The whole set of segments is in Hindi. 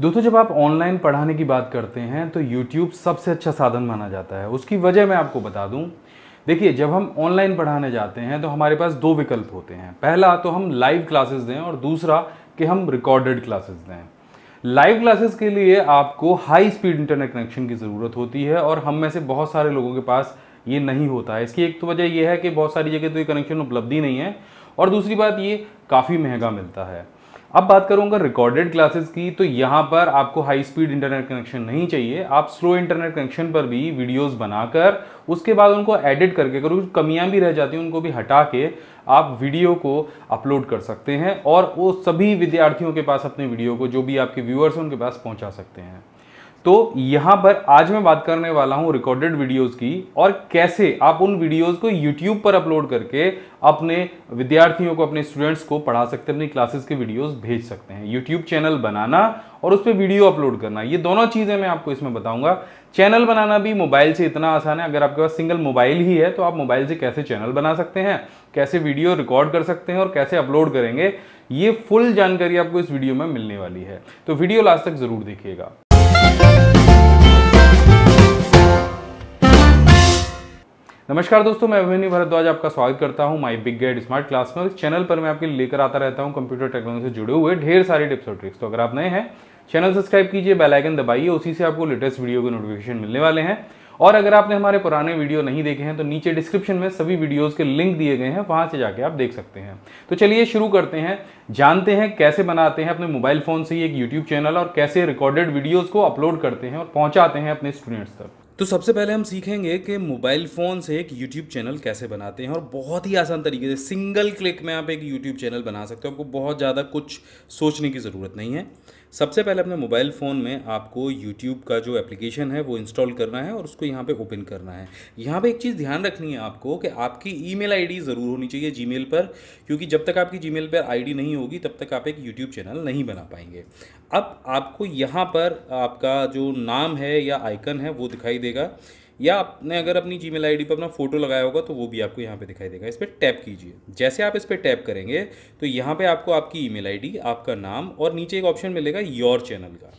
दोस्तों जब आप ऑनलाइन पढ़ाने की बात करते हैं तो यूट्यूब सबसे अच्छा साधन माना जाता है उसकी वजह मैं आपको बता दूं देखिए जब हम ऑनलाइन पढ़ाने जाते हैं तो हमारे पास दो विकल्प होते हैं पहला तो हम लाइव क्लासेस दें और दूसरा कि हम रिकॉर्डेड क्लासेस दें लाइव क्लासेस के लिए आपको हाई स्पीड इंटरनेट कनेक्शन की ज़रूरत होती है और हम में से बहुत सारे लोगों के पास ये नहीं होता है इसकी एक तो वजह यह है कि बहुत सारी जगह तो ये कनेक्शन उपलब्ध ही नहीं है और दूसरी बात ये काफ़ी महंगा मिलता है अब बात करूंगा रिकॉर्डेड क्लासेस की तो यहाँ पर आपको हाई स्पीड इंटरनेट कनेक्शन नहीं चाहिए आप स्लो इंटरनेट कनेक्शन पर भी वीडियोस बनाकर उसके बाद उनको एडिट करके अगर कुछ कमियाँ भी रह जाती हैं उनको भी हटा के आप वीडियो को अपलोड कर सकते हैं और वो सभी विद्यार्थियों के पास अपने वीडियो को जो भी आपके व्यूअर्स हैं उनके पास पहुँचा सकते हैं तो यहां पर आज मैं बात करने वाला हूं रिकॉर्डेड वीडियोस की और कैसे आप उन वीडियोस को यूट्यूब पर अपलोड करके अपने विद्यार्थियों को अपने स्टूडेंट्स को पढ़ा सकते हैं अपनी क्लासेस के वीडियोस भेज सकते हैं यूट्यूब चैनल बनाना और उस पर वीडियो अपलोड करना ये दोनों चीज़ें मैं आपको इसमें बताऊंगा चैनल बनाना भी मोबाइल से इतना आसान है अगर आपके पास सिंगल मोबाइल ही है तो आप मोबाइल से कैसे चैनल बना सकते हैं कैसे वीडियो रिकॉर्ड कर सकते हैं और कैसे अपलोड करेंगे ये फुल जानकारी आपको इस वीडियो में मिलने वाली है तो वीडियो लास्ट तक ज़रूर देखिएगा नमस्कार दोस्तों मैं अभिनी भारद्वाज आपका स्वागत करता हूं my big guide smart class में इस चैनल पर मैं आपके लेकर आता रहता हूं कंप्यूटर टेक्नोलॉजी से जुड़े हुए ढेर सारे टिप्स और ट्रिक्स तो अगर आप नए हैं चैनल सब्सक्राइब कीजिए बेल आइकन दबाइए उसी से आपको लेटेस्ट वीडियो के नोटिफिकेशन मिलने वाले हैं और अगर आपने हमारे पुराने वीडियो नहीं देखे हैं तो नीचे डिस्क्रिप्शन में सभी वीडियोज़ के लिंक दिए गए हैं वहाँ से जाके आप देख सकते हैं तो चलिए शुरू करते हैं जानते हैं कैसे बनाते हैं अपने मोबाइल फ़ोन से ही एक यूट्यूब चैनल और कैसे रिकॉर्डेड वीडियोज़ को अपलोड करते हैं और पहुँचाते हैं अपने स्टूडेंट्स तक तो सबसे पहले हम सीखेंगे कि मोबाइल फ़ोन से एक यूट्यूब चैनल कैसे बनाते हैं और बहुत ही आसान तरीके से सिंगल क्लिक में आप एक यूट्यूब चैनल बना सकते हो आपको बहुत ज़्यादा कुछ सोचने की ज़रूरत नहीं है सबसे पहले अपने मोबाइल फ़ोन में आपको यूट्यूब का जो एप्लीकेशन है वो इंस्टॉल करना है और उसको यहाँ पर ओपन करना है यहाँ पर एक चीज़ ध्यान रखनी है आपको कि आपकी ई मेल ज़रूर होनी चाहिए जी पर क्योंकि जब तक आपकी मेल पर आईडी नहीं होगी तब तक आप एक यूट्यूब चैनल नहीं बना पाएंगे अब आपको यहाँ पर आपका जो नाम है या आइकन है वो दिखाई दे देगा या आपने अगर अपनी जी मेल पर अपना फोटो लगाया होगा तो वो भी आपको यहाँ पे दिखाई देगा इस पर टैप कीजिए जैसे आप इस पर टैप करेंगे तो यहाँ पे आपको आपकी ईमेल आईडी आपका नाम और नीचे एक ऑप्शन मिलेगा योर चैनल का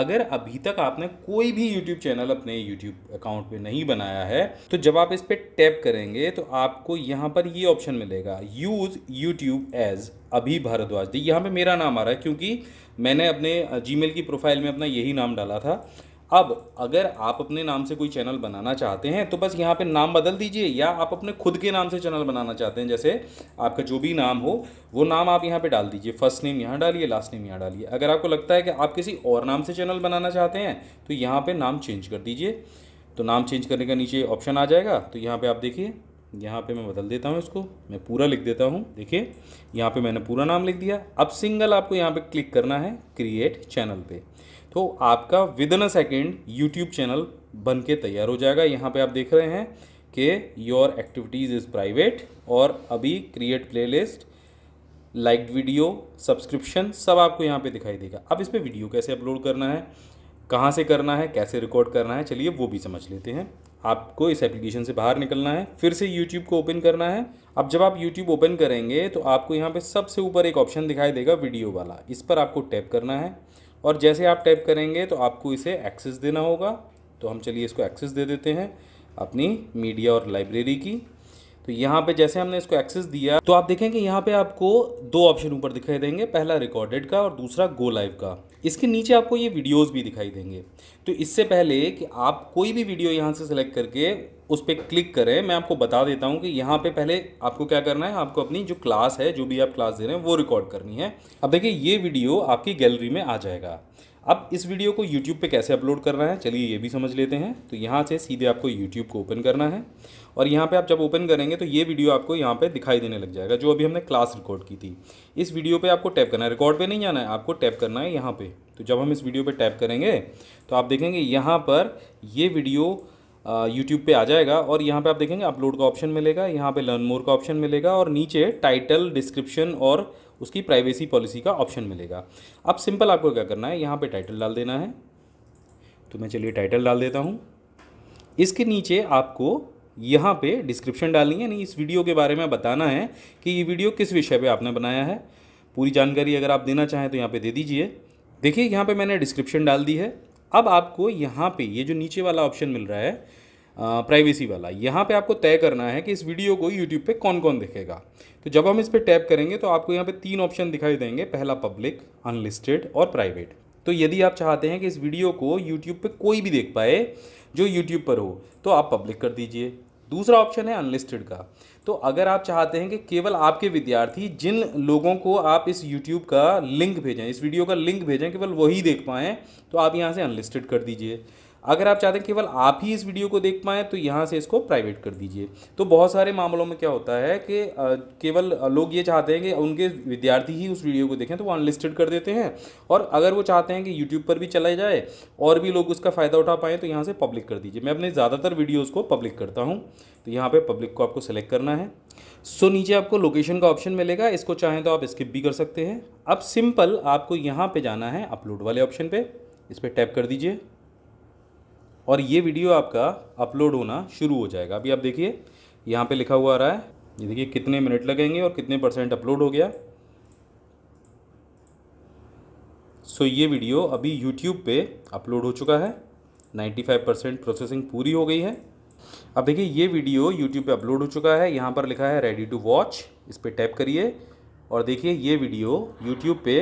अगर अभी तक आपने कोई भी YouTube चैनल अपने YouTube अकाउंट पे नहीं बनाया है तो जब आप इस पर टैप करेंगे तो आपको यहाँ पर ये ऑप्शन मिलेगा यूज़ YouTube एज अभी भारद्वाज यहाँ पे मेरा नाम आ रहा है क्योंकि मैंने अपने Gmail की प्रोफाइल में अपना यही नाम डाला था अब अगर आप अपने नाम से कोई चैनल बनाना चाहते हैं तो बस यहाँ पे नाम बदल दीजिए या आप अपने खुद के नाम से चैनल बनाना चाहते हैं जैसे आपका जो भी नाम हो वो नाम आप यहाँ पे डाल दीजिए फर्स्ट नेम यहाँ डालिए लास्ट नेम यहाँ डालिए अगर आपको लगता है कि आप किसी और नाम से चैनल बनाना चाहते हैं तो यहाँ पर नाम चेंज कर दीजिए तो नाम चेंज करने का नीचे ऑप्शन आ जाएगा तो यहाँ पर आप देखिए यहाँ पर मैं बदल देता हूँ इसको मैं पूरा लिख देता हूँ देखिए यहाँ पर मैंने पूरा नाम लिख दिया अब सिंगल आपको यहाँ पर क्लिक करना है क्रिएट चैनल पर तो आपका within a second YouTube channel बन के तैयार हो जाएगा यहाँ पे आप देख रहे हैं कि योर एक्टिविटीज़ इज़ प्राइवेट और अभी create playlist like video subscription सब आपको यहाँ पे दिखाई देगा अब इस पर वीडियो कैसे अपलोड करना है कहाँ से करना है कैसे रिकॉर्ड करना है चलिए वो भी समझ लेते हैं आपको इस एप्लीकेशन से बाहर निकलना है फिर से यूट्यूब को ओपन करना है अब जब आप यूट्यूब ओपन करेंगे तो आपको यहाँ पे सबसे ऊपर एक ऑप्शन दिखाई देगा वीडियो वाला इस पर आपको टैप करना है और जैसे आप टाइप करेंगे तो आपको इसे एक्सेस देना होगा तो हम चलिए इसको एक्सेस दे देते हैं अपनी मीडिया और लाइब्रेरी की तो यहाँ पे जैसे हमने इसको एक्सेस दिया तो आप देखेंगे यहाँ पे आपको दो ऑप्शन ऊपर दिखाई देंगे पहला रिकॉर्डेड का और दूसरा गो लाइव का इसके नीचे आपको ये वीडियोस भी दिखाई देंगे तो इससे पहले कि आप कोई भी वीडियो यहाँ से सेलेक्ट करके उस पर क्लिक करें मैं आपको बता देता हूँ कि यहाँ पे पहले आपको क्या करना है आपको अपनी जो क्लास है जो भी आप क्लास दे रहे हैं वो रिकॉर्ड करनी है अब देखिए ये वीडियो आपकी गैलरी में आ जाएगा अब इस वीडियो को YouTube पे कैसे अपलोड करना है चलिए ये भी समझ लेते हैं तो यहाँ से सीधे आपको YouTube को ओपन करना है और यहाँ पे आप जब ओपन करेंगे तो ये वीडियो आपको यहाँ पे दिखाई देने लग जाएगा जो अभी हमने क्लास रिकॉर्ड की थी इस वीडियो पे आपको टैप करना है रिकॉर्ड पे नहीं जाना है आपको टैप करना है यहाँ पे तो जब हम इस वीडियो पे टैप करेंगे तो आप देखेंगे यहाँ पर ये वीडियो यूट्यूब पर आ जाएगा और यहाँ पर आप देखेंगे अपलोड का ऑप्शन मिलेगा यहाँ पर लर्न मोर का ऑप्शन मिलेगा और नीचे टाइटल डिस्क्रिप्शन और उसकी प्राइवेसी पॉलिसी का ऑप्शन मिलेगा अब सिंपल आपको क्या करना है यहाँ पर टाइटल डाल देना है तो मैं चलिए टाइटल डाल देता हूँ इसके नीचे आपको यहाँ पे डिस्क्रिप्शन डालनी है यानी इस वीडियो के बारे में बताना है कि ये वीडियो किस विषय पे आपने बनाया है पूरी जानकारी अगर आप देना चाहें तो यहाँ पे दे दीजिए देखिए यहाँ पे मैंने डिस्क्रिप्शन डाल दी है अब आपको यहाँ पे ये जो नीचे वाला ऑप्शन मिल रहा है प्राइवेसी वाला यहाँ पर आपको तय करना है कि इस वीडियो को यूट्यूब पर कौन कौन देखेगा तो जब हम इस पर टैप करेंगे तो आपको यहाँ पर तीन ऑप्शन दिखाई देंगे पहला पब्लिक अनलिस्टेड और प्राइवेट तो यदि आप चाहते हैं कि इस वीडियो को यूट्यूब पर कोई भी देख पाए जो यूट्यूब पर हो तो आप पब्लिक कर दीजिए दूसरा ऑप्शन है अनलिस्टेड का तो अगर आप चाहते हैं कि केवल आपके विद्यार्थी जिन लोगों को आप इस यूट्यूब का लिंक भेजें इस वीडियो का लिंक भेजें केवल वही देख पाएँ तो आप यहाँ से अनलिस्टेड कर दीजिए अगर आप चाहते हैं केवल आप ही इस वीडियो को देख पाएँ तो यहाँ से इसको प्राइवेट कर दीजिए तो बहुत सारे मामलों में क्या होता है कि केवल लोग ये चाहते हैं कि उनके विद्यार्थी ही उस वीडियो को देखें तो वो अनलिस्टेड कर देते हैं और अगर वो चाहते हैं कि यूट्यूब पर भी चला जाए और भी लोग उसका फ़ायदा उठा पाएँ तो यहाँ से पब्लिक कर दीजिए मैं अपने ज़्यादातर वीडियोज़ को पब्लिक करता हूँ तो यहाँ पर पब्लिक को आपको सेलेक्ट करना है सो नीचे आपको लोकेशन का ऑप्शन मिलेगा इसको चाहें तो आप स्किप भी कर सकते हैं अब सिंपल आपको यहाँ पर जाना है अपलोड वाले ऑप्शन पर इस पर टैप कर दीजिए और ये वीडियो आपका अपलोड होना शुरू हो जाएगा अभी आप देखिए यहाँ पे लिखा हुआ आ रहा है ये देखिए कितने मिनट लगेंगे और कितने परसेंट अपलोड हो गया सो ये वीडियो अभी यूट्यूब पे अपलोड हो चुका है 95 परसेंट प्रोसेसिंग पूरी हो गई है अब देखिए ये वीडियो यूट्यूब पे अपलोड हो चुका है यहाँ पर लिखा है रेडी टू वॉच इस पर टैप करिए और देखिए ये वीडियो यूट्यूब पे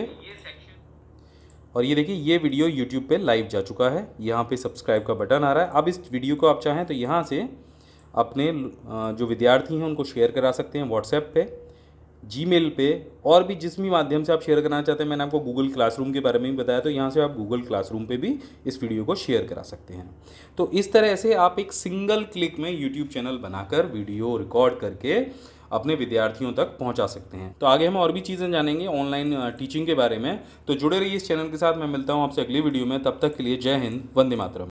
और ये देखिए ये वीडियो यूट्यूब पे लाइव जा चुका है यहाँ पे सब्सक्राइब का बटन आ रहा है अब इस वीडियो को आप चाहें तो यहाँ से अपने जो विद्यार्थी हैं उनको शेयर करा सकते हैं व्हाट्सएप पे मेल पे और भी जिस भी माध्यम से आप शेयर करना चाहते हैं मैंने आपको गूगल क्लासरूम के बारे में भी बताया तो यहाँ से आप गूगल क्लास रूम भी इस वीडियो को शेयर करा सकते हैं तो इस तरह से आप एक सिंगल क्लिक में यूट्यूब चैनल बनाकर वीडियो रिकॉर्ड करके अपने विद्यार्थियों तक पहुँचा सकते हैं तो आगे हम और भी चीज़ें जानेंगे ऑनलाइन टीचिंग के बारे में तो जुड़े रहिए इस चैनल के साथ मैं मिलता हूँ आपसे अगली वीडियो में तब तक के लिए जय हिंद वंदे मातरम